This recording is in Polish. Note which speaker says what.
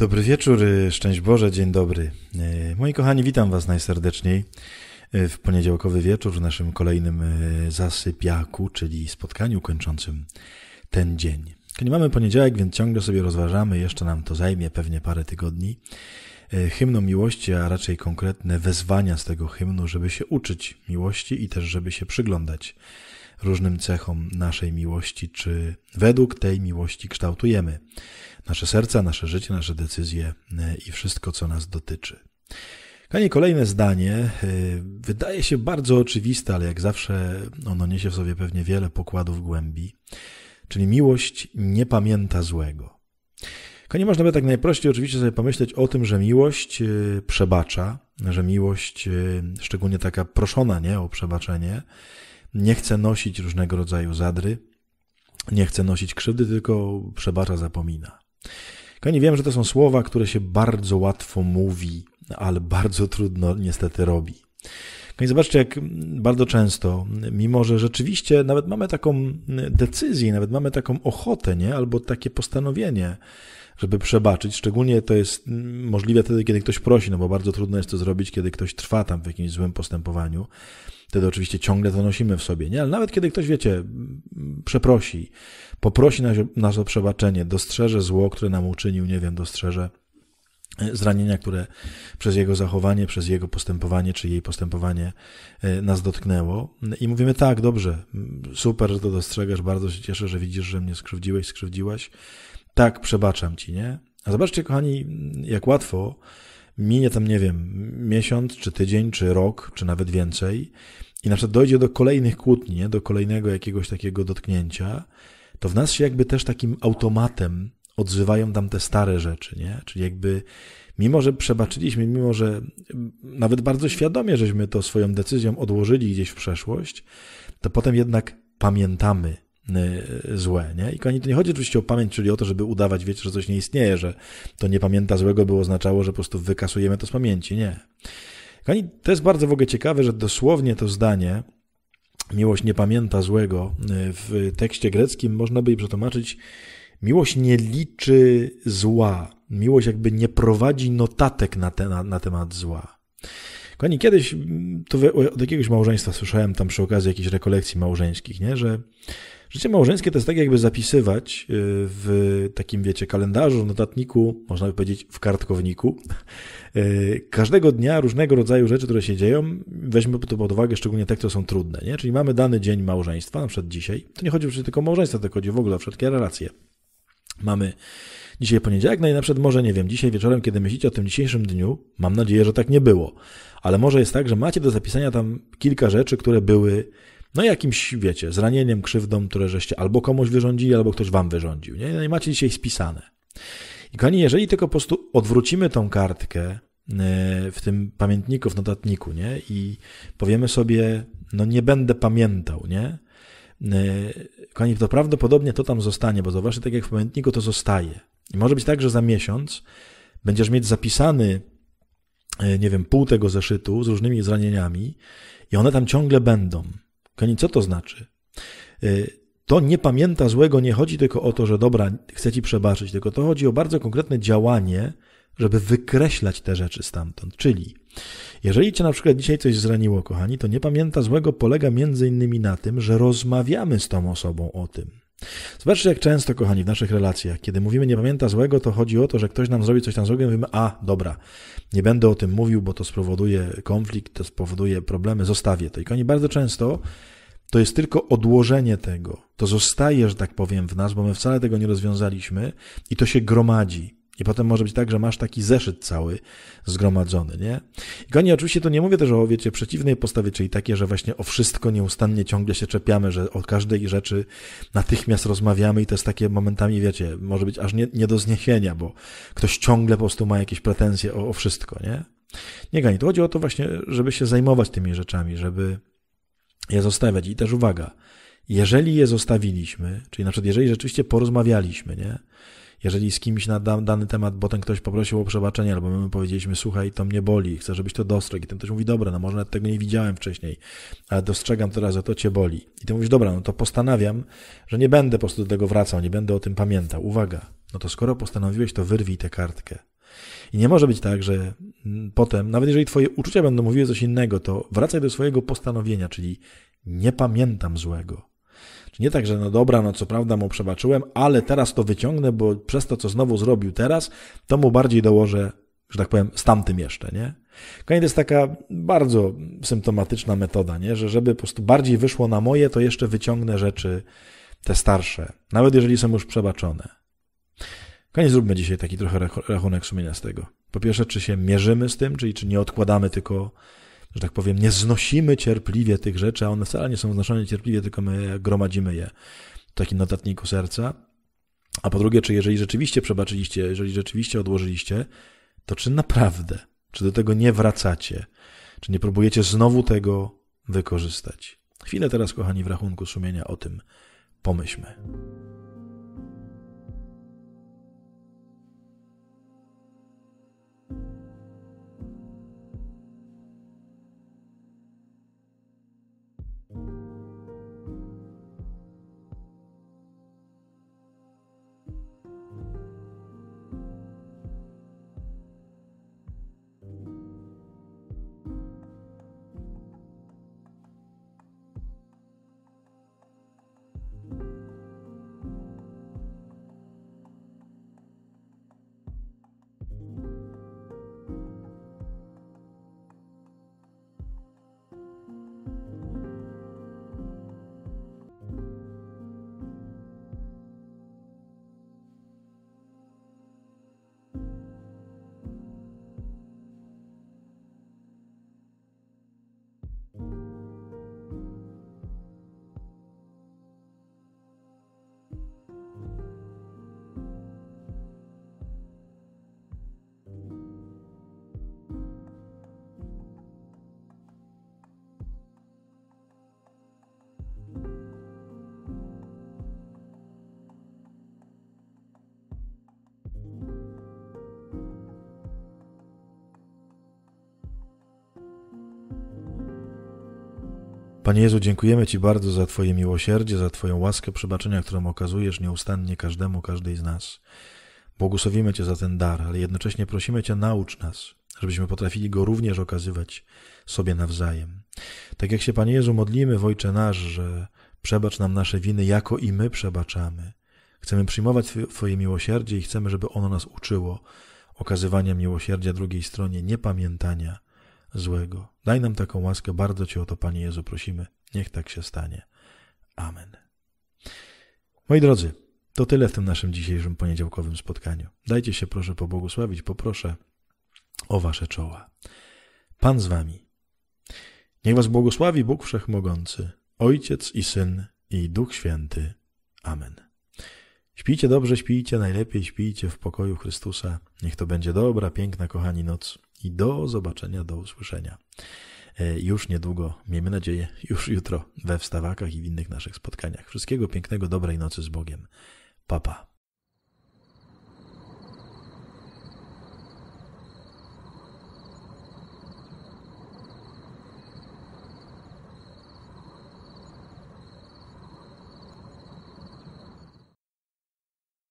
Speaker 1: Dobry wieczór, y, szczęść Boże, dzień dobry. Y, moi kochani, witam Was najserdeczniej y, w poniedziałkowy wieczór w naszym kolejnym zasypiaku, czyli spotkaniu kończącym ten dzień. Nie mamy poniedziałek, więc ciągle sobie rozważamy, jeszcze nam to zajmie pewnie parę tygodni. Hymno miłości, a raczej konkretne wezwania z tego hymnu, żeby się uczyć miłości i też żeby się przyglądać różnym cechom naszej miłości, czy według tej miłości kształtujemy nasze serca, nasze życie, nasze decyzje e, i wszystko, co nas dotyczy. Kanie kolejne zdanie e, wydaje się bardzo oczywiste, ale jak zawsze ono niesie w sobie pewnie wiele pokładów głębi, czyli miłość nie pamięta złego. Kanie można by tak najprościej oczywiście sobie pomyśleć o tym, że miłość e, przebacza, że miłość, szczególnie taka proszona nie, o przebaczenie, nie chce nosić różnego rodzaju zadry, nie chce nosić krzywdy, tylko przebacza, zapomina. Kochani, wiem, że to są słowa, które się bardzo łatwo mówi, ale bardzo trudno niestety robi. Kochani, zobaczcie, jak bardzo często, mimo że rzeczywiście nawet mamy taką decyzję, nawet mamy taką ochotę, nie? albo takie postanowienie, żeby przebaczyć. Szczególnie to jest możliwe wtedy, kiedy ktoś prosi, no bo bardzo trudno jest to zrobić, kiedy ktoś trwa tam w jakimś złym postępowaniu. Wtedy oczywiście ciągle to nosimy w sobie, nie? Ale nawet kiedy ktoś, wiecie, przeprosi, poprosi nas, nas o przebaczenie, dostrzeże zło, które nam uczynił, nie wiem, dostrzeże zranienia, które przez jego zachowanie, przez jego postępowanie czy jej postępowanie e, nas dotknęło. I mówimy tak, dobrze, super, że to dostrzegasz, bardzo się cieszę, że widzisz, że mnie skrzywdziłeś, skrzywdziłaś tak, przebaczam ci, nie? A zobaczcie, kochani, jak łatwo minie tam, nie wiem, miesiąc, czy tydzień, czy rok, czy nawet więcej, i na przykład dojdzie do kolejnych kłótni, nie? do kolejnego jakiegoś takiego dotknięcia, to w nas się jakby też takim automatem odzywają tam te stare rzeczy, nie? Czyli jakby, mimo że przebaczyliśmy, mimo że nawet bardzo świadomie żeśmy to swoją decyzją odłożyli gdzieś w przeszłość, to potem jednak pamiętamy Y, złe. Nie? I to nie chodzi oczywiście o pamięć, czyli o to, żeby udawać, wiecie, że coś nie istnieje, że to nie pamięta złego by oznaczało, że po prostu wykasujemy to z pamięci. Nie. Kochani, to jest bardzo w ogóle ciekawe, że dosłownie to zdanie miłość nie pamięta złego y, w tekście greckim można by przetłumaczyć miłość nie liczy zła. Miłość jakby nie prowadzi notatek na, te, na, na temat zła. Kochani, kiedyś mm, to od jakiegoś małżeństwa słyszałem tam przy okazji jakichś rekolekcji małżeńskich, nie? że Życie małżeńskie to jest tak, jakby zapisywać y, w takim, wiecie, kalendarzu, notatniku, można by powiedzieć w kartkowniku, y, każdego dnia różnego rodzaju rzeczy, które się dzieją. Weźmy to pod uwagę, szczególnie te, które są trudne, nie? Czyli mamy dany dzień małżeństwa, na przykład dzisiaj. To nie chodzi przecież tylko o małżeństwo, to chodzi w ogóle o wszelkie relacje. Mamy dzisiaj poniedziałek, no i na przykład może, nie wiem, dzisiaj wieczorem, kiedy myślicie o tym dzisiejszym dniu, mam nadzieję, że tak nie było, ale może jest tak, że macie do zapisania tam kilka rzeczy, które były no jakimś, wiecie, zranieniem, krzywdą, które żeście albo komuś wyrządzili, albo ktoś wam wyrządził. Nie, no i macie dzisiaj spisane. I kochani, jeżeli tylko po prostu odwrócimy tą kartkę e, w tym pamiętniku, w notatniku, nie, i powiemy sobie, no nie będę pamiętał, nie, e, kochani, to prawdopodobnie to tam zostanie, bo zauważcie, tak jak w pamiętniku to zostaje. I może być tak, że za miesiąc będziesz mieć zapisany, e, nie wiem, pół tego zeszytu z różnymi zranieniami i one tam ciągle będą. Kochani, co to znaczy? Y, to nie pamięta złego nie chodzi tylko o to, że dobra, chce ci przebaczyć, tylko to chodzi o bardzo konkretne działanie, żeby wykreślać te rzeczy stamtąd. Czyli jeżeli cię na przykład dzisiaj coś zraniło, kochani, to nie pamięta złego polega między innymi na tym, że rozmawiamy z tą osobą o tym. Zobaczcie, jak często, kochani, w naszych relacjach, kiedy mówimy nie pamięta złego, to chodzi o to, że ktoś nam zrobi coś tam złego i mówimy, a dobra, nie będę o tym mówił, bo to spowoduje konflikt, to spowoduje problemy, zostawię to. I kochani, bardzo często to jest tylko odłożenie tego. To zostaje, że tak powiem, w nas, bo my wcale tego nie rozwiązaliśmy i to się gromadzi. I potem może być tak, że masz taki zeszyt cały zgromadzony, nie? I kochani, oczywiście to nie mówię też o, wiecie, przeciwnej postawie, czyli takie, że właśnie o wszystko nieustannie ciągle się czepiamy, że o każdej rzeczy natychmiast rozmawiamy i to jest takie momentami, wiecie, może być aż nie, nie do zniesienia, bo ktoś ciągle po prostu ma jakieś pretensje o, o wszystko, nie? Nie, kochani, to chodzi o to właśnie, żeby się zajmować tymi rzeczami, żeby je zostawiać. I też uwaga, jeżeli je zostawiliśmy, czyli na przykład jeżeli rzeczywiście porozmawialiśmy, nie? Jeżeli z kimś na dany temat, bo ten ktoś poprosił o przebaczenie, albo my powiedzieliśmy, słuchaj, to mnie boli, chcę, żebyś to dostrzegł. I ten ktoś mówi, dobra, no może nawet tego nie widziałem wcześniej, ale dostrzegam teraz, że to cię boli. I ty mówisz, dobra, no to postanawiam, że nie będę po prostu do tego wracał, nie będę o tym pamiętał. Uwaga, no to skoro postanowiłeś, to wyrwij tę kartkę. I nie może być tak, że mm, potem, nawet jeżeli twoje uczucia będą mówiły coś innego, to wracaj do swojego postanowienia, czyli nie pamiętam złego. Nie tak, że no dobra, no co prawda mu przebaczyłem, ale teraz to wyciągnę, bo przez to, co znowu zrobił teraz, to mu bardziej dołożę, że tak powiem, z tamtym jeszcze, nie? Kolejna jest taka bardzo symptomatyczna metoda, nie? Że żeby po prostu bardziej wyszło na moje, to jeszcze wyciągnę rzeczy te starsze, nawet jeżeli są już przebaczone. Koniec, zróbmy dzisiaj taki trochę rachunek sumienia z tego. Po pierwsze, czy się mierzymy z tym, czyli czy nie odkładamy tylko że tak powiem, nie znosimy cierpliwie tych rzeczy, a one wcale nie są znoszone cierpliwie, tylko my gromadzimy je w takim notatniku serca. A po drugie, czy jeżeli rzeczywiście przebaczyliście, jeżeli rzeczywiście odłożyliście, to czy naprawdę, czy do tego nie wracacie, czy nie próbujecie znowu tego wykorzystać? Chwilę teraz, kochani, w rachunku sumienia o tym pomyślmy. Panie Jezu, dziękujemy Ci bardzo za Twoje miłosierdzie, za Twoją łaskę przebaczenia, którą okazujesz nieustannie każdemu, każdej z nas. Błogosławimy Cię za ten dar, ale jednocześnie prosimy Cię, naucz nas, żebyśmy potrafili go również okazywać sobie nawzajem. Tak jak się, Panie Jezu, modlimy w Ojcze Nasz, że przebacz nam nasze winy, jako i my przebaczamy. Chcemy przyjmować Twoje miłosierdzie i chcemy, żeby ono nas uczyło okazywania miłosierdzia drugiej stronie, niepamiętania złego. Daj nam taką łaskę, bardzo Cię o to, Panie Jezu, prosimy. Niech tak się stanie. Amen. Moi drodzy, to tyle w tym naszym dzisiejszym poniedziałkowym spotkaniu. Dajcie się proszę pobłogosławić, poproszę o Wasze czoła. Pan z Wami. Niech Was błogosławi Bóg Wszechmogący, Ojciec i Syn i Duch Święty. Amen. Śpijcie dobrze, śpijcie, najlepiej śpijcie w pokoju Chrystusa. Niech to będzie dobra, piękna, kochani noc. I do zobaczenia, do usłyszenia. E, już niedługo, miejmy nadzieję, już jutro we wstawakach i w innych naszych spotkaniach. Wszystkiego pięknego, dobrej nocy z Bogiem. Papa. Pa.